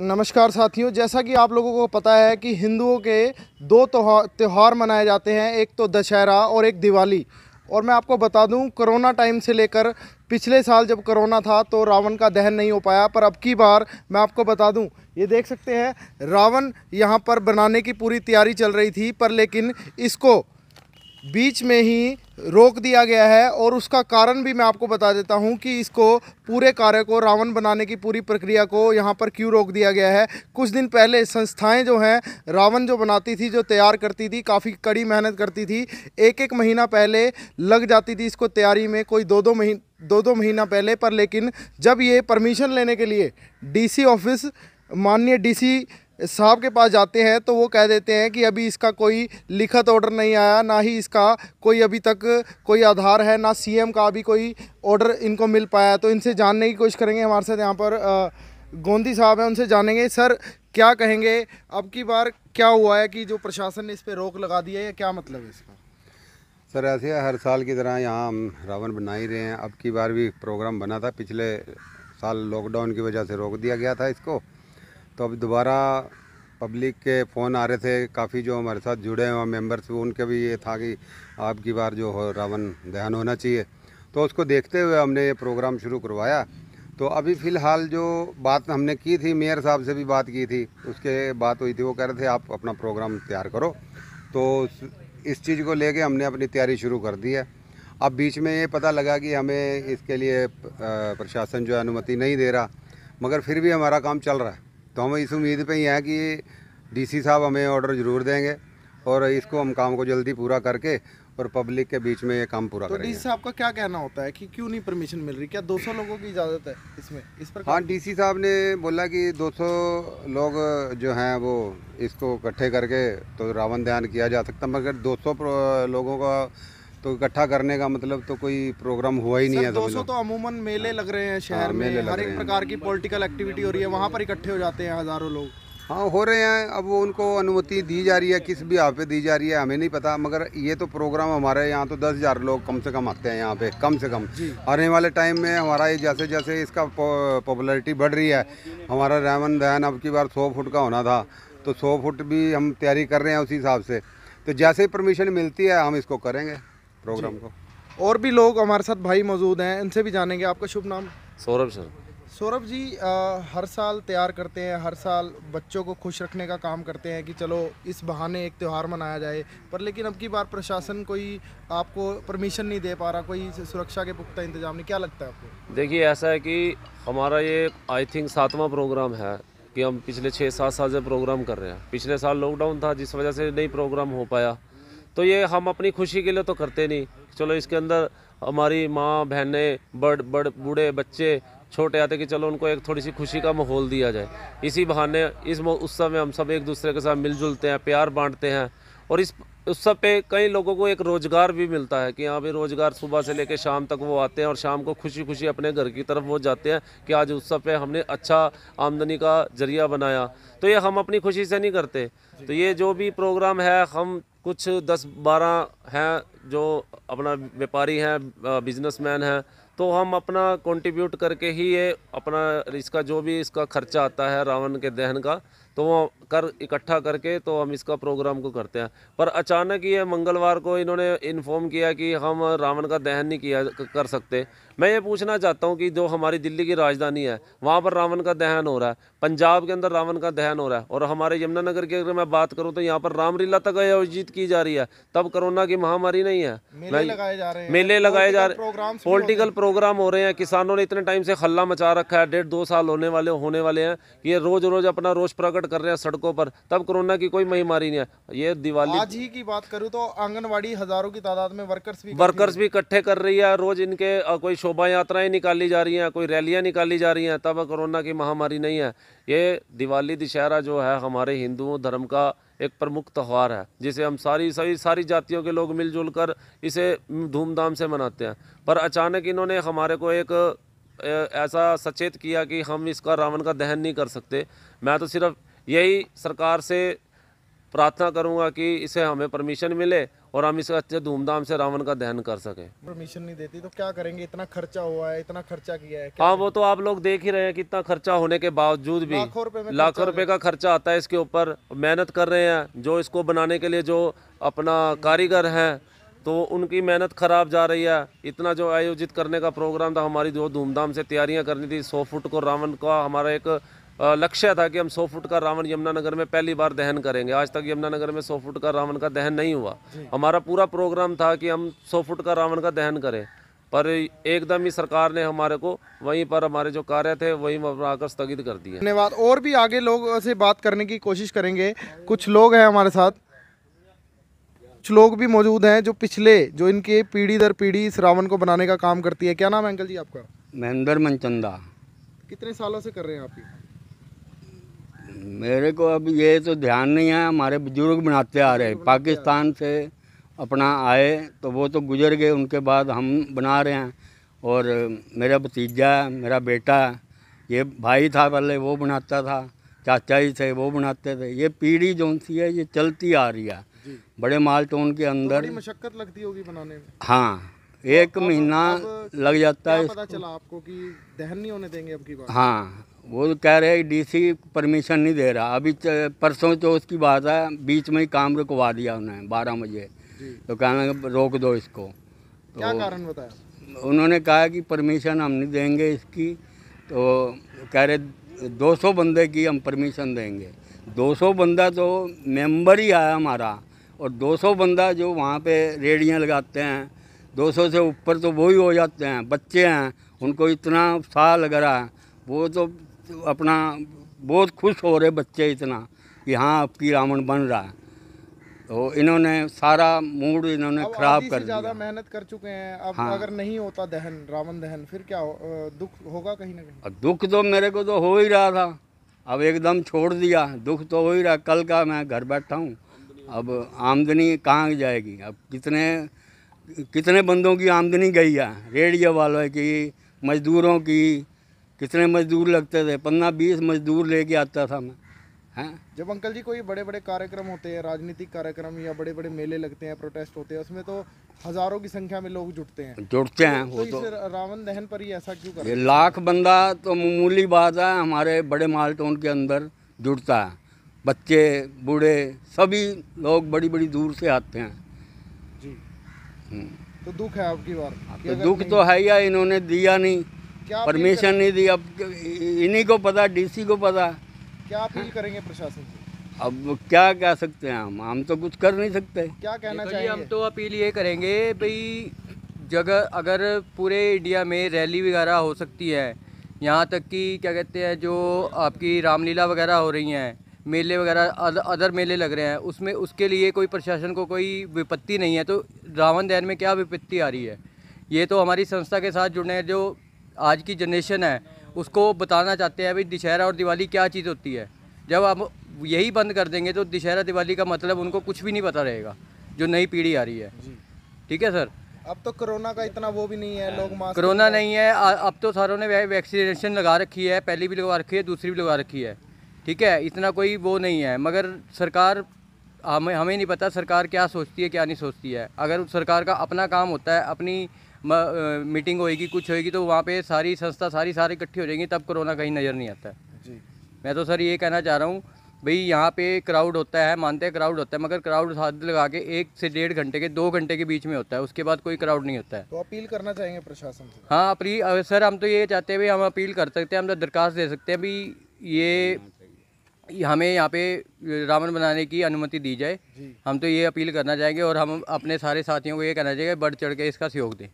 नमस्कार साथियों जैसा कि आप लोगों को पता है कि हिंदुओं के दो त्यौहार मनाए जाते हैं एक तो दशहरा और एक दिवाली और मैं आपको बता दूं कोरोना टाइम से लेकर पिछले साल जब कोरोना था तो रावण का दहन नहीं हो पाया पर अब की बार मैं आपको बता दूं ये देख सकते हैं रावण यहाँ पर बनाने की पूरी तैयारी चल रही थी पर लेकिन इसको बीच में ही रोक दिया गया है और उसका कारण भी मैं आपको बता देता हूं कि इसको पूरे कार्य को रावण बनाने की पूरी प्रक्रिया को यहां पर क्यों रोक दिया गया है कुछ दिन पहले संस्थाएं जो हैं रावण जो बनाती थी जो तैयार करती थी काफ़ी कड़ी मेहनत करती थी एक एक महीना पहले लग जाती थी इसको तैयारी में कोई दो दो महीन दो दो महीना पहले पर लेकिन जब ये परमिशन लेने के लिए डी ऑफिस माननीय डी साहब के पास जाते हैं तो वो कह देते हैं कि अभी इसका कोई लिखित ऑर्डर नहीं आया ना ही इसका कोई अभी तक कोई आधार है ना सीएम का अभी कोई ऑर्डर इनको मिल पाया तो इनसे जानने की कोशिश करेंगे हमारे साथ यहाँ पर गोंदी साहब हैं उनसे जानेंगे सर क्या कहेंगे अब की बार क्या हुआ है कि जो प्रशासन ने इस पर रोक लगा दी है या क्या मतलब है इसका सर ऐसे हर साल की तरह यहाँ हम रावण बना ही रहे हैं अब की बार भी प्रोग्राम बना था पिछले साल लॉकडाउन की वजह से रोक दिया गया था इसको तो अब दोबारा पब्लिक के फ़ोन आ रहे थे काफ़ी जो हमारे साथ जुड़े हुए मेंबर्स उनके भी ये था कि आपकी बार जो हो रावण दहन होना चाहिए तो उसको देखते हुए हमने ये प्रोग्राम शुरू करवाया तो अभी फ़िलहाल जो बात हमने की थी मेयर साहब से भी बात की थी उसके बात हुई थी वो कह रहे थे आप अपना प्रोग्राम तैयार करो तो इस चीज़ को ले हमने अपनी तैयारी शुरू कर दी है अब बीच में ये पता लगा कि हमें इसके लिए प्रशासन जो अनुमति नहीं दे रहा मगर फिर भी हमारा काम चल रहा है तो हम इस उम्मीद पे ही हैं कि डीसी साहब हमें ऑर्डर ज़रूर देंगे और इसको हम काम को जल्दी पूरा करके और पब्लिक के बीच में ये काम पूरा तो डीसी साहब का क्या कहना होता है कि क्यों नहीं परमिशन मिल रही क्या 200 लोगों की इजाज़त है इसमें इस पर हाँ सी साहब ने बोला कि 200 लोग जो हैं वो इसको इकट्ठे करके तो रावण ध्यान किया जा सकता मगर 200 लोगों का तो इकट्ठा करने का मतलब तो कोई प्रोग्राम हुआ ही नहीं है दो सौ तो अमूमन मेले लग रहे हैं शहर हाँ, में मेले हर एक प्रकार की पॉलिटिकल एक्टिविटी हो रही है वहाँ पर इकट्ठे हो जाते हैं हज़ारों लोग हाँ हो रहे हैं अब वो उनको अनुमति दी जा रही है किस भी यहाँ पे दी जा रही है हमें नहीं पता मगर ये तो प्रोग्राम हमारे यहाँ तो दस हज़ार लोग कम से कम आते हैं यहाँ पे कम से कम आने वाले टाइम में हमारा ये जैसे जैसे इसका पॉपुलैरिटी बढ़ रही है हमारा रहमन दहन अब की बार सौ फुट का होना था तो सौ फुट भी हम तैयारी कर रहे हैं उसी हिसाब से तो जैसे ही परमिशन मिलती है हम इसको करेंगे प्रोग्राम को और भी लोग हमारे साथ भाई मौजूद हैं इनसे भी जानेंगे आपका शुभ नाम सौरभ सर सौरभ जी आ, हर साल तैयार करते हैं हर साल बच्चों को खुश रखने का काम करते हैं कि चलो इस बहाने एक त्यौहार मनाया जाए पर लेकिन अब की बार प्रशासन कोई आपको परमिशन नहीं दे पा रहा कोई सुरक्षा के पुख्ता इंतजाम नहीं क्या लगता है आपको देखिए ऐसा है कि हमारा ये आई थिंक सातवां प्रोग्राम है कि हम पिछले छः सात साल से प्रोग्राम कर रहे हैं पिछले साल लॉकडाउन था जिस वजह से नहीं प्रोग्राम हो पाया तो ये हम अपनी खुशी के लिए तो करते नहीं चलो इसके अंदर हमारी माँ बहनें बड़ बड़ बूढ़े बच्चे छोटे आते कि चलो उनको एक थोड़ी सी खुशी का माहौल दिया जाए इसी बहाने इस उत्सव में हम सब एक दूसरे के साथ मिलजुलते हैं प्यार बांटते हैं और इस उस सब पे कई लोगों को एक रोज़गार भी मिलता है कि यहाँ पे रोज़गार सुबह से लेकर शाम तक वो आते हैं और शाम को खुशी खुशी अपने घर की तरफ वो जाते हैं कि आज उस सब पे हमने अच्छा आमदनी का जरिया बनाया तो ये हम अपनी खुशी से नहीं करते तो ये जो भी प्रोग्राम है हम कुछ दस बारह हैं जो अपना व्यापारी हैं मैन हैं तो हम अपना कॉन्ट्रीब्यूट करके ही ये अपना इसका जो भी इसका खर्चा आता है रावण के दहन का तो वो कर इकट्ठा करके तो हम इसका प्रोग्राम को करते हैं पर अचानक ये मंगलवार को इन्होंने इन्फॉर्म किया कि हम रावण का दहन नहीं किया कर सकते मैं ये पूछना चाहता हूँ कि जो हमारी दिल्ली की राजधानी है वहाँ पर रावण का दहन हो रहा है पंजाब के अंदर रावण का दहन हो रहा है और हमारे यमुनानगर की अगर मैं बात करूँ तो यहाँ पर रामलीला तक आयोजित की जा रही है तब कोरोना की महामारी नहीं है मेले लगाए जा रहे हैं मेले लगाए जा रहे प्रोग्राम हो रहे हैं किसानों ने इतने टाइम से हल्ला मचा रखा है डेढ़ दो साल होने वाले होने वाले हैं कि ये रोज़ रोज़ अपना रोष प्रकट घाट कर रहे हैं सड़कों पर तब कोरोना की कोई महामारी नहीं है ये दिवाली आज ही की बात करूँ तो आंगनबाड़ी हजारों की तादाद में वर्कर्स भी वर्कर्स भी इकट्ठे कर रही है रोज इनके कोई शोभा यात्राएं निकाली जा रही हैं कोई रैलियां निकाली जा रही हैं तब कोरोना की महामारी नहीं है ये दिवाली दशहरा जो है हमारे हिंदुओं धर्म का एक प्रमुख त्यौहार है जिसे हम सारी सभी सारी जातियों के लोग मिलजुल कर इसे धूमधाम से मनाते हैं पर अचानक इन्होंने हमारे को एक ऐसा सचेत किया कि हम इसका रावण का दहन नहीं कर सकते मैं तो सिर्फ यही सरकार से प्रार्थना करूँगा कि इसे हमें परमिशन मिले और हम इसे अच्छे धूमधाम से रावण का दहन कर सकें परमिशन नहीं देती तो क्या करेंगे इतना खर्चा हुआ है इतना खर्चा किया है हाँ वो तो आप लोग देख ही रहे हैं कि इतना खर्चा होने के बावजूद भी लाखों रुपए का खर्चा आता है इसके ऊपर मेहनत कर रहे हैं जो इसको बनाने के लिए जो अपना कारीगर है तो उनकी मेहनत खराब जा रही है इतना जो आयोजित करने का प्रोग्राम था हमारी जो धूमधाम से तैयारियां करनी थी सौ फुट को रावण का हमारा एक लक्ष्य था कि हम 100 फुट का रावण यमुनानगर में पहली बार दहन करेंगे आज तक यमुनानगर में 100 फुट का रावण का दहन नहीं हुआ हमारा पूरा प्रोग्राम था कि हम 100 फुट का रावण का दहन करें पर एकदम ही सरकार ने हमारे को वहीं पर हमारे जो कार्य थे वहीं पर आकर स्थगित कर दिए धन्यवाद और भी आगे लोग से बात करने की कोशिश करेंगे कुछ लोग हैं हमारे साथ कुछ लोग भी मौजूद हैं जो पिछले जो इनके पीढ़ी दर पीढ़ी इस रावण को बनाने का काम करती है क्या नाम है अंकल जी आपका महेंद्र मनचंदा कितने सालों से कर रहे हैं आप ये मेरे को अब ये तो ध्यान नहीं है हमारे बुजुर्ग बनाते आ रहे पाकिस्तान से अपना आए तो वो तो गुजर गए उनके बाद हम बना रहे हैं और मेरा भतीजा मेरा बेटा ये भाई था पहले वो बनाता था चाचा ही थे वो बनाते थे ये पीढ़ी जो सी है ये चलती आ रही है बड़े मालटोन तो के तो अंदर तो मशक्क़त लगती होगी बनाने में हाँ एक महीना लग जाता है पता चला आपको कि दहन नहीं होने देंगे अब की बात हाँ वो कह रहे डीसी परमिशन नहीं दे रहा अभी तो, परसों तो उसकी बात है बीच में ही काम रुकवा दिया उन्हें बारह बजे तो कहना रोक दो इसको तो क्या कारण बताया उन्होंने कहा कि परमिशन हम नहीं देंगे इसकी तो कह रहे 200 बंदे की हम परमिशन देंगे 200 बंदा तो मेंबर ही आया हमारा और 200 बंदा जो वहाँ पे रेडियाँ लगाते हैं 200 से ऊपर तो वो ही हो जाते हैं बच्चे हैं उनको इतना उत्साह लग रहा है वो तो अपना बहुत खुश हो रहे बच्चे इतना कि हाँ आपकी रावण बन रहा है तो इन्होंने सारा मूड इन्होंने खराब कर दिया ज़्यादा मेहनत कर चुके हैं अब हाँ। अगर नहीं होता दहन रावण दहन फिर क्या हो, दुख होगा कहीं ना कहीं दुख तो मेरे को तो हो ही रहा था अब एकदम छोड़ दिया दुख तो हो ही रहा कल का मैं घर बैठा हूँ अब आमदनी कहाँ जाएगी अब कितने कितने बंदों की आमदनी गई है रेडियो वालों की मजदूरों की कितने मजदूर लगते थे पंद्रह बीस मजदूर लेके आता था मैं हैं जब अंकल जी कोई बड़े बड़े कार्यक्रम होते हैं राजनीतिक कार्यक्रम या बड़े बड़े मेले लगते हैं प्रोटेस्ट होते हैं उसमें तो हजारों की संख्या में लोग जुटते हैं जुटते हैं तो, तो, तो रावण दहन पर ही ऐसा क्यों करते लाख बंदा तो मामूली बात है हमारे बड़े माल टाउन के अंदर जुटता है बच्चे बूढ़े सभी लोग बड़ी बड़ी दूर से आते हैं जी हम्म। तो दुख है आपकी बार तो दुख तो है या इन्होंने दिया नहीं परमिशन नहीं दी अब इन्हीं को पता डीसी को पता क्या अपील करेंगे प्रशासन से अब क्या कह सकते हैं हम हम तो कुछ कर नहीं सकते क्या कहना चाहिए हम तो अपील ये करेंगे भाई जगह अगर पूरे इंडिया में रैली वगैरह हो सकती है यहाँ तक कि क्या कहते हैं जो आपकी रामलीला वगैरह हो रही हैं मेले वगैरह अदर मेले लग रहे हैं उसमें उसके लिए कोई प्रशासन को कोई विपत्ति नहीं है तो रावण दहन में क्या विपत्ति आ रही है ये तो हमारी संस्था के साथ जुड़े हैं जो आज की जनरेशन है उसको बताना चाहते हैं भाई दशहरा और दिवाली क्या चीज़ होती है जब आप यही बंद कर देंगे तो दशहरा दिवाली का मतलब उनको कुछ भी नहीं पता रहेगा जो नई पीढ़ी आ रही है ठीक है सर अब तो कोरोना का इतना वो भी नहीं है लोग कोरोना नहीं है अब तो सारों ने वैक्सीनेशन लगा रखी है पहली भी लगा रखी है दूसरी भी लगा रखी है ठीक है इतना कोई वो नहीं है मगर सरकार हमें हमें नहीं पता सरकार क्या सोचती है क्या नहीं सोचती है अगर सरकार का अपना काम होता है अपनी मीटिंग होएगी कुछ होएगी तो वहाँ पे सारी संस्था सारी सारी इकट्ठी हो जाएंगी तब कोरोना कहीं नज़र नहीं आता जी मैं तो सर ये कहना चाह रहा हूँ भाई यहाँ पे क्राउड होता है मानते हैं क्राउड होता है मगर क्राउड हाथ लगा के एक से डेढ़ घंटे के दो घंटे के बीच में होता है उसके बाद कोई क्राउड नहीं होता है तो अपील करना चाहेंगे प्रशासन से हाँ अपील सर हम तो ये चाहते हैं भाई हम अपील कर सकते हैं हम तो दरखास्त दे सकते हैं भाई ये हमें यहाँ पे रावण बनाने की अनुमति दी जाए हम तो ये अपील करना चाहेंगे और हम अपने सारे साथियों को ये कहना चाहेंगे बढ़ चढ़ के इसका सहयोग दें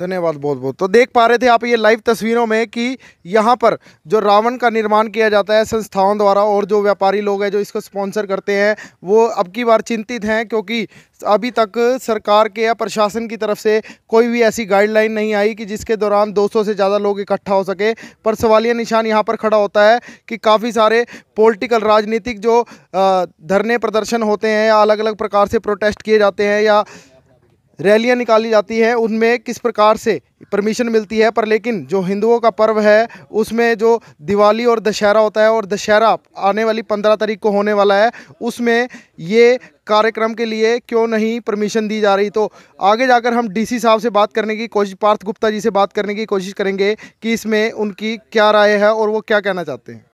धन्यवाद बहुत बहुत तो देख पा रहे थे आप ये लाइव तस्वीरों में कि यहाँ पर जो रावण का निर्माण किया जाता है संस्थाओं द्वारा और जो व्यापारी लोग हैं जो इसको स्पॉन्सर करते हैं वो अब की बार चिंतित हैं क्योंकि अभी तक सरकार के या प्रशासन की तरफ से कोई भी ऐसी गाइडलाइन नहीं आई कि जिसके दौरान 200 से ज़्यादा लोग इकट्ठा हो सके पर सवालिया निशान यहाँ पर खड़ा होता है कि काफ़ी सारे पॉलिटिकल राजनीतिक जो धरने प्रदर्शन होते हैं या अलग अलग प्रकार से प्रोटेस्ट किए जाते हैं या रैलियां निकाली जाती हैं उनमें किस प्रकार से परमिशन मिलती है पर लेकिन जो हिंदुओं का पर्व है उसमें जो दिवाली और दशहरा होता है और दशहरा आने वाली पंद्रह तारीख को होने वाला है उसमें ये कार्यक्रम के लिए क्यों नहीं परमिशन दी जा रही तो आगे जाकर हम डीसी साहब से बात करने की कोशिश पार्थ गुप्ता जी से बात करने की कोशिश करेंगे कि इसमें उनकी क्या राय है और वो क्या कहना चाहते हैं